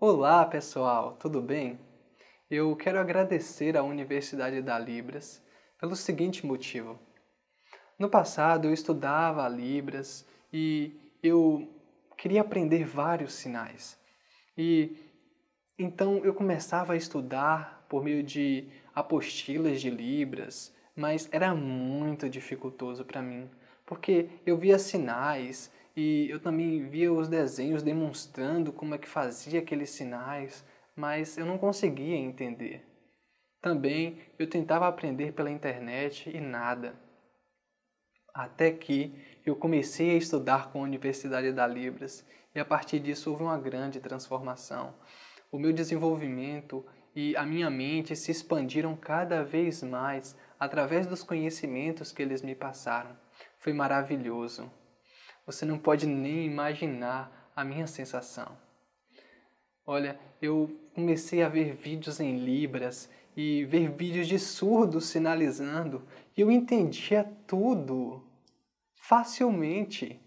Olá, pessoal, tudo bem? Eu quero agradecer à Universidade da Libras pelo seguinte motivo. No passado eu estudava Libras e eu queria aprender vários sinais. E então eu começava a estudar por meio de apostilas de Libras, mas era muito dificultoso para mim, porque eu via sinais e eu também via os desenhos demonstrando como é que fazia aqueles sinais, mas eu não conseguia entender. Também eu tentava aprender pela internet e nada. Até que eu comecei a estudar com a Universidade da Libras e a partir disso houve uma grande transformação. O meu desenvolvimento e a minha mente se expandiram cada vez mais através dos conhecimentos que eles me passaram. Foi maravilhoso. Você não pode nem imaginar a minha sensação. Olha, eu comecei a ver vídeos em Libras e ver vídeos de surdos sinalizando e eu entendia tudo facilmente.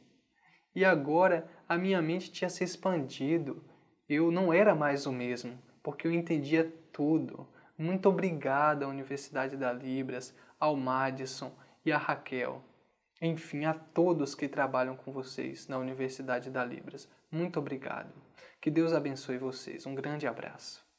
E agora a minha mente tinha se expandido. Eu não era mais o mesmo, porque eu entendia tudo. Muito obrigado à Universidade da Libras, ao Madison e à Raquel. Enfim, a todos que trabalham com vocês na Universidade da Libras, muito obrigado. Que Deus abençoe vocês. Um grande abraço.